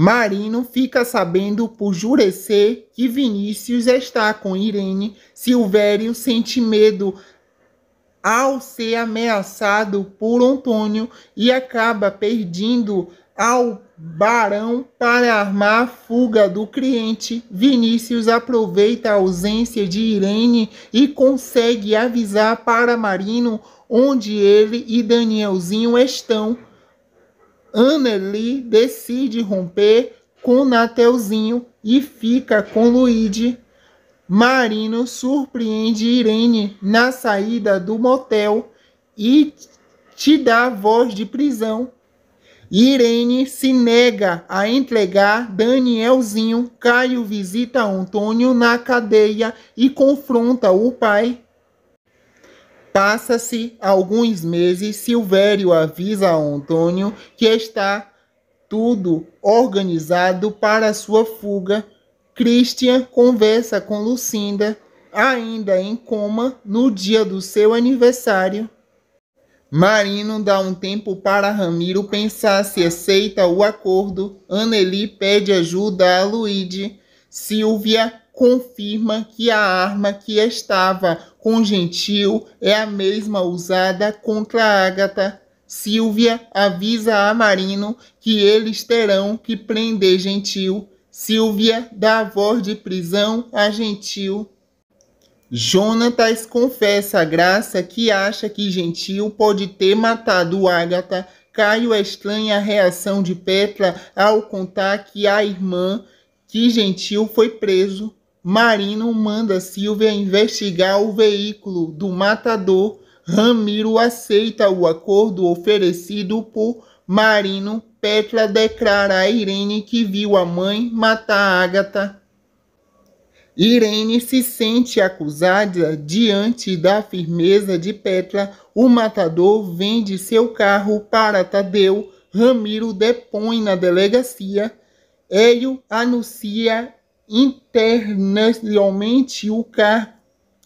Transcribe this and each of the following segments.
Marino fica sabendo por Jurecê que Vinícius está com Irene. Silvério sente medo ao ser ameaçado por Antônio e acaba perdendo ao Barão para armar a fuga do cliente. Vinícius aproveita a ausência de Irene e consegue avisar para Marino onde ele e Danielzinho estão. Anneli decide romper com Nateuzinho e fica com Luigi. Marino surpreende Irene na saída do motel e te dá voz de prisão. Irene se nega a entregar Danielzinho. Caio visita Antônio na cadeia e confronta o pai. Passa-se alguns meses, Silvério avisa a Antônio que está tudo organizado para sua fuga. Christian conversa com Lucinda, ainda em coma, no dia do seu aniversário. Marino dá um tempo para Ramiro pensar se aceita o acordo. Anneli pede ajuda a Luigi. Silvia confirma que a arma que estava com Gentil é a mesma usada contra Ágata. Silvia avisa a Marino que eles terão que prender Gentil. Silvia dá a voz de prisão a Gentil. Jonatas confessa a Graça que acha que Gentil pode ter matado Ágata. Caio estranha a reação de Petra ao contar que a irmã que Gentil foi preso. Marino manda Silvia investigar o veículo do matador. Ramiro aceita o acordo oferecido por Marino. Petra declara a Irene que viu a mãe matar Agatha. Irene se sente acusada diante da firmeza de Petra. O matador vende seu carro para Tadeu. Ramiro depõe na delegacia. Hélio anuncia internacionalmente o cargo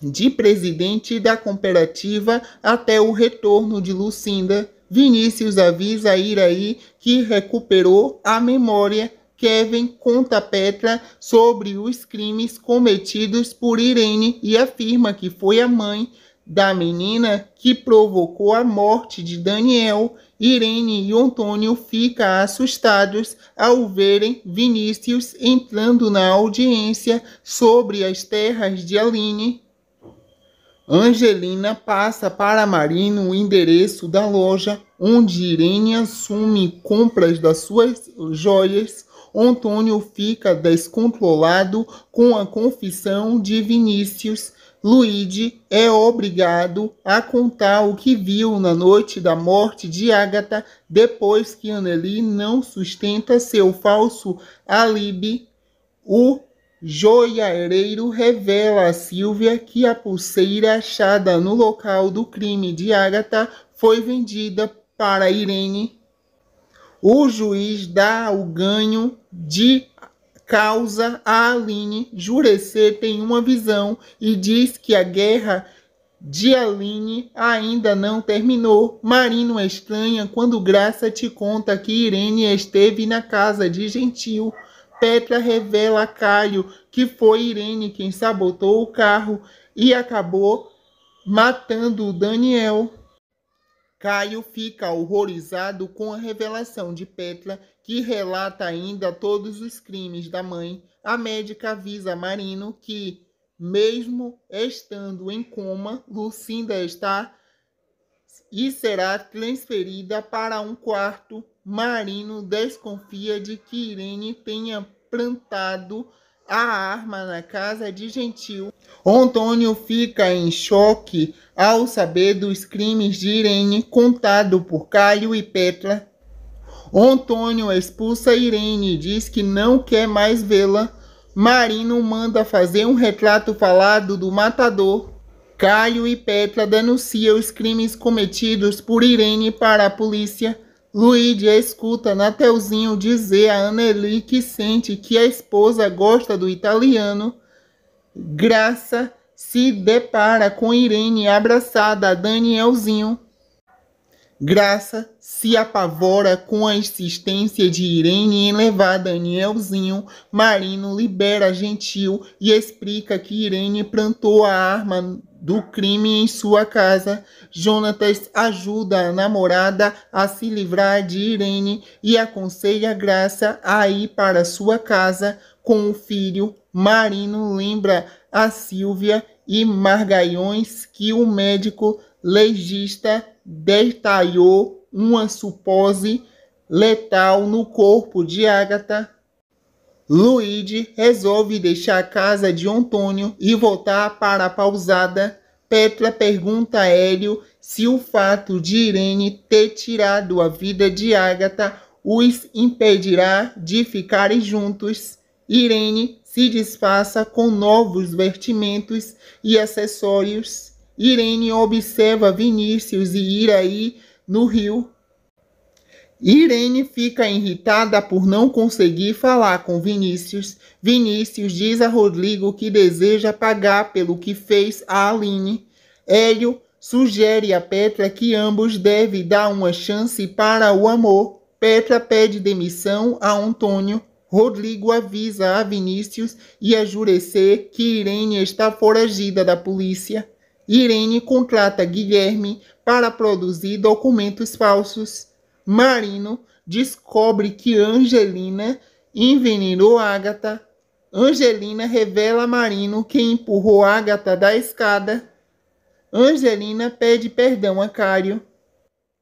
de presidente da cooperativa até o retorno de Lucinda. Vinícius avisa Iraí que recuperou a memória. Kevin conta a Petra sobre os crimes cometidos por Irene e afirma que foi a mãe da menina que provocou a morte de Daniel Irene e Antônio ficam assustados ao verem Vinícius entrando na audiência sobre as terras de Aline. Angelina passa para Marino o endereço da loja onde Irene assume compras das suas joias. Antônio fica descontrolado com a confissão de Vinícius. Luigi é obrigado a contar o que viu na noite da morte de Agatha depois que Anneli não sustenta seu falso alibi. O joiareiro revela a Silvia que a pulseira achada no local do crime de Agatha foi vendida para Irene. O juiz dá o ganho de causa a Aline jurecer tem uma visão e diz que a guerra de Aline ainda não terminou. Marino estranha quando Graça te conta que Irene esteve na casa de Gentil. Petra revela a Caio que foi Irene quem sabotou o carro e acabou matando o Daniel. Caio fica horrorizado com a revelação de Petra, que relata ainda todos os crimes da mãe. A médica avisa Marino que, mesmo estando em coma, Lucinda está e será transferida para um quarto. Marino desconfia de que Irene tenha plantado a arma na casa é de Gentil. Antônio fica em choque ao saber dos crimes de Irene contado por Caio e Petra. Antônio expulsa Irene e diz que não quer mais vê-la. Marino manda fazer um retrato falado do matador. Caio e Petra denunciam os crimes cometidos por Irene para a polícia. Luídia escuta Nateuzinho dizer a Anneli que sente que a esposa gosta do italiano. Graça se depara com Irene abraçada a Danielzinho. Graça se apavora com a insistência de Irene em levar Danielzinho. Marino libera Gentil e explica que Irene plantou a arma do crime em sua casa. Jonatas ajuda a namorada a se livrar de Irene e aconselha Graça a ir para sua casa com o filho. Marino lembra a Silvia e Margaiões que o médico legista detalhou uma supose letal no corpo de Agatha, Luigi resolve deixar a casa de Antônio e voltar para a pausada. Petra pergunta a Hélio se o fato de Irene ter tirado a vida de Agatha os impedirá de ficarem juntos. Irene se disfarça com novos vestimentos e acessórios Irene observa Vinícius e Iraí no rio. Irene fica irritada por não conseguir falar com Vinícius. Vinícius diz a Rodrigo que deseja pagar pelo que fez a Aline. Hélio sugere a Petra que ambos devem dar uma chance para o amor. Petra pede demissão a Antônio. Rodrigo avisa a Vinícius e a Jurecê que Irene está foragida da polícia. Irene contrata Guilherme para produzir documentos falsos. Marino descobre que Angelina envenenou Agatha. Angelina revela a Marino que empurrou Agatha da escada. Angelina pede perdão a Cário.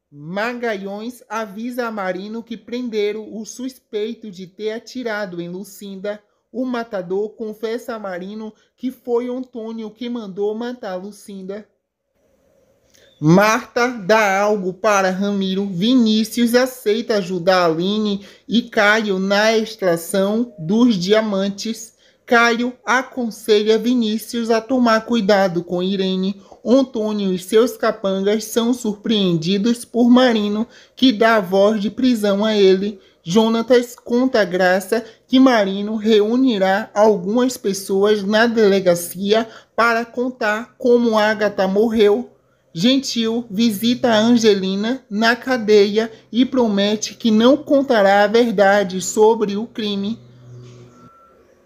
Magalhães avisa a Marino que prenderam o suspeito de ter atirado em Lucinda o matador confessa a Marino que foi Antônio que mandou matar Lucinda. Marta dá algo para Ramiro. Vinícius aceita ajudar Aline e Caio na extração dos diamantes. Caio aconselha Vinícius a tomar cuidado com Irene. Antônio e seus capangas são surpreendidos por Marino, que dá a voz de prisão a ele. Jonatas conta a Graça que Marino reunirá algumas pessoas na delegacia para contar como Agatha morreu. Gentil visita Angelina na cadeia e promete que não contará a verdade sobre o crime.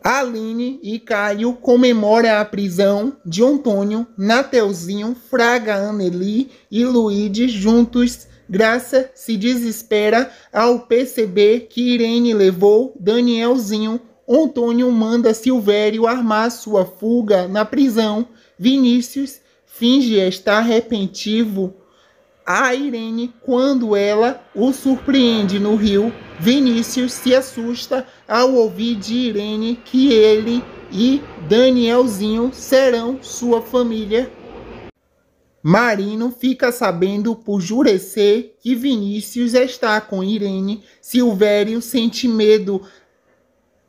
Aline e Caio comemoram a prisão de Antônio, Nateuzinho, Fraga Anneli e Luíde juntos Graça se desespera ao perceber que Irene levou Danielzinho. Antônio manda Silvério armar sua fuga na prisão. Vinícius finge estar repentivo a Irene quando ela o surpreende no rio. Vinícius se assusta ao ouvir de Irene que ele e Danielzinho serão sua família Marino fica sabendo por Jurecê que Vinícius está com Irene. Silvério sente medo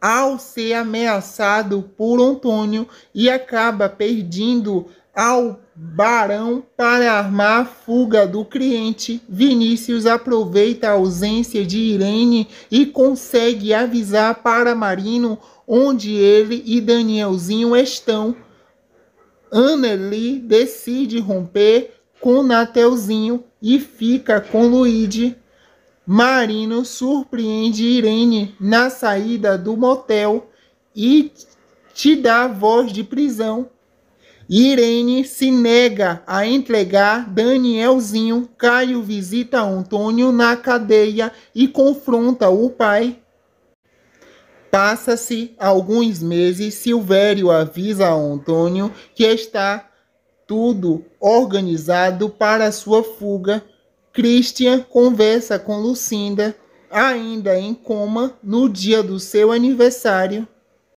ao ser ameaçado por Antônio e acaba perdendo ao Barão para armar a fuga do cliente. Vinícius aproveita a ausência de Irene e consegue avisar para Marino onde ele e Danielzinho estão. Anneli decide romper com Nateuzinho e fica com Luigi. Marino surpreende Irene na saída do motel e te dá voz de prisão. Irene se nega a entregar Danielzinho. Caio visita Antônio na cadeia e confronta o pai. Passa-se alguns meses, Silvério avisa a Antônio que está tudo organizado para sua fuga. Christian conversa com Lucinda, ainda em coma, no dia do seu aniversário.